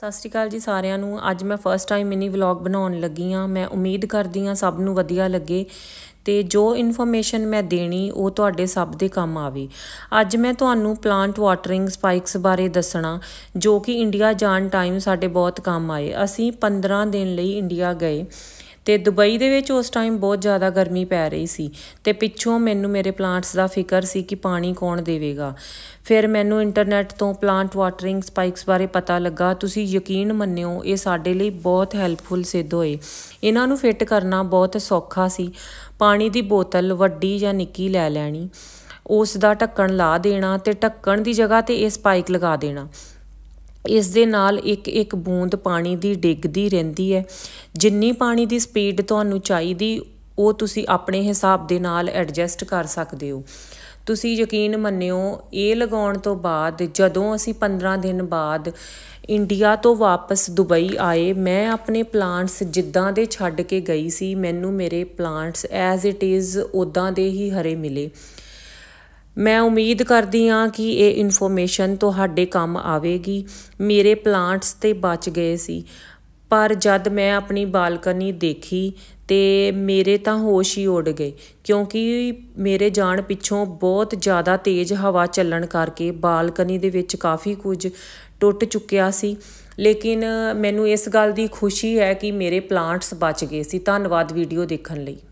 ਸਤਿ ਸ਼੍ਰੀ ਅਕਾਲ ਜੀ ਸਾਰਿਆਂ ਨੂੰ ਅੱਜ ਮੈਂ ਫਰਸਟ ਟਾਈਮ ਮਿਨੀ ਵਲੌਗ ਬਣਾਉਣ ਲੱਗੀ ਆ ਮੈਂ ਉਮੀਦ ਕਰਦੀ ਆ ਸਭ ਨੂੰ ਵਧੀਆ ਲੱਗੇ ਤੇ ਜੋ ਇਨਫੋਰਮੇਸ਼ਨ ਮੈਂ ਦੇਣੀ ਉਹ ਤੁਹਾਡੇ ਸਭ ਦੇ ਕੰਮ ਆਵੇ ਅੱਜ ਮੈਂ ਤੁਹਾਨੂੰ ਪਲਾਂਟ ਵਾਟਰਿੰਗ ਸਪਾਈਕਸ ਬਾਰੇ ਦੱਸਣਾ ਜੋ ਕਿ ਇੰਡੀਆ ਜਾਣ ਟਾਈਮ ਸਾਡੇ ਬਹੁਤ ਕੰਮ ਆਏ ਅਸੀਂ 15 ਦਿਨ ਲਈ ਇੰਡੀਆ ਗਏ ਤੇ ਦੁਬਈ ਦੇ ਵਿੱਚ ਉਸ ਟਾਈਮ ਬਹੁਤ ਜ਼ਿਆਦਾ ਗਰਮੀ ਪੈ ਰਹੀ ਸੀ ਤੇ ਪਿੱਛੋਂ ਮੈਨੂੰ ਮੇਰੇ ਪਲਾਂਟਸ ਦਾ ਫਿਕਰ ਸੀ ਕਿ ਪਾਣੀ ਕੌਣ ਦੇਵੇਗਾ ਫਿਰ ਮੈਨੂੰ ਇੰਟਰਨੈਟ ਤੋਂ ਪਲਾਂਟ ਵਾਟਰਿੰਗ ਸਪਾਈਕਸ ਬਾਰੇ ਪਤਾ ਲੱਗਾ ਤੁਸੀਂ ਯਕੀਨ ਮੰਨਿਓ ਇਹ ਸਾਡੇ ਲਈ ਬਹੁਤ ਹੈਲਪਫੁਲ ਸਿੱਧ ਹੋਏ ਇਹਨਾਂ ਨੂੰ ਫਿੱਟ ਕਰਨਾ ਬਹੁਤ ਸੌਖਾ ਸੀ ਪਾਣੀ ਦੀ ਬੋਤਲ ਵੱਡੀ ਜਾਂ ਨਿੱਕੀ ਲੈ ਲੈਣੀ ਉਸ ਦਾ ਢੱਕਣ ਲਾ ਦੇਣਾ ਤੇ ਢੱਕਣ ਦੀ ਜਗ੍ਹਾ ਤੇ ਇਹ ਸਪਾਈਕ ਲਗਾ ਦੇਣਾ ਇਸ ਦੇ ਨਾਲ ਇੱਕ ਇੱਕ ਬੂੰਦ ਪਾਣੀ ਦੀ ਡਿੱਗਦੀ ਰਹਿੰਦੀ ਹੈ ਜਿੰਨੀ ਪਾਣੀ ਦੀ ਸਪੀਡ ਤੁਹਾਨੂੰ ਚਾਹੀਦੀ ਉਹ ਤੁਸੀਂ ਆਪਣੇ ਹਿਸਾਬ ਦੇ ਨਾਲ ਐਡਜਸਟ ਕਰ ਸਕਦੇ ਹੋ ਤੁਸੀਂ ਯਕੀਨ ਮੰਨਿਓ ਇਹ ਲਗਾਉਣ ਤੋਂ ਬਾਅਦ ਜਦੋਂ ਅਸੀਂ 15 ਦਿਨ ਬਾਅਦ ਇੰਡੀਆ ਤੋਂ ਵਾਪਸ ਦੁਬਈ ਆਏ ਮੈਂ ਆਪਣੇ ਪਲਾਂਟਸ ਜਿੱਦਾਂ ਦੇ ਛੱਡ ਕੇ ਗਈ ਸੀ ਮੈਨੂੰ ਮੇਰੇ ਪਲਾਂਟਸ ਐਜ਼ ਇਟ ਇਜ਼ ਉਦਾਂ ਦੇ ਹੀ ਹਰੇ ਮਿਲੇ ਮੈਂ ਉਮੀਦ ਕਰਦੀ ਹਾਂ ਕਿ ਇਹ ਇਨਫੋਰਮੇਸ਼ਨ ਤੁਹਾਡੇ ਕੰਮ ਆਵੇਗੀ ਮੇਰੇ ਪਲਾਂਟਸ ਤੇ ਬਚ ਗਏ ਸੀ ਪਰ ਜਦ ਮੈਂ ਆਪਣੀ ਬਾਲਕਨੀ ਦੇਖੀ ਤੇ ਮੇਰੇ ਤਾਂ ਹੋਸ਼ ਹੀ ਉੱਡ ਗਏ ਕਿਉਂਕਿ ਮੇਰੇ ਜਾਣ ਪਿੱਛੋਂ ਬਹੁਤ ਜ਼ਿਆਦਾ ਤੇਜ਼ ਹਵਾ ਚੱਲਣ ਕਰਕੇ ਬਾਲਕਨੀ ਦੇ ਵਿੱਚ ਕਾਫੀ ਕੁਝ ਟੁੱਟ ਚੁੱਕਿਆ ਸੀ ਲੇਕਿਨ ਮੈਨੂੰ ਇਸ ਗੱਲ ਦੀ ਖੁਸ਼ੀ ਹੈ ਕਿ ਮੇਰੇ ਪਲਾਂਟਸ ਬਚ ਗਏ ਸੀ ਧੰਨਵਾਦ ਵੀਡੀਓ ਦੇਖਣ ਲਈ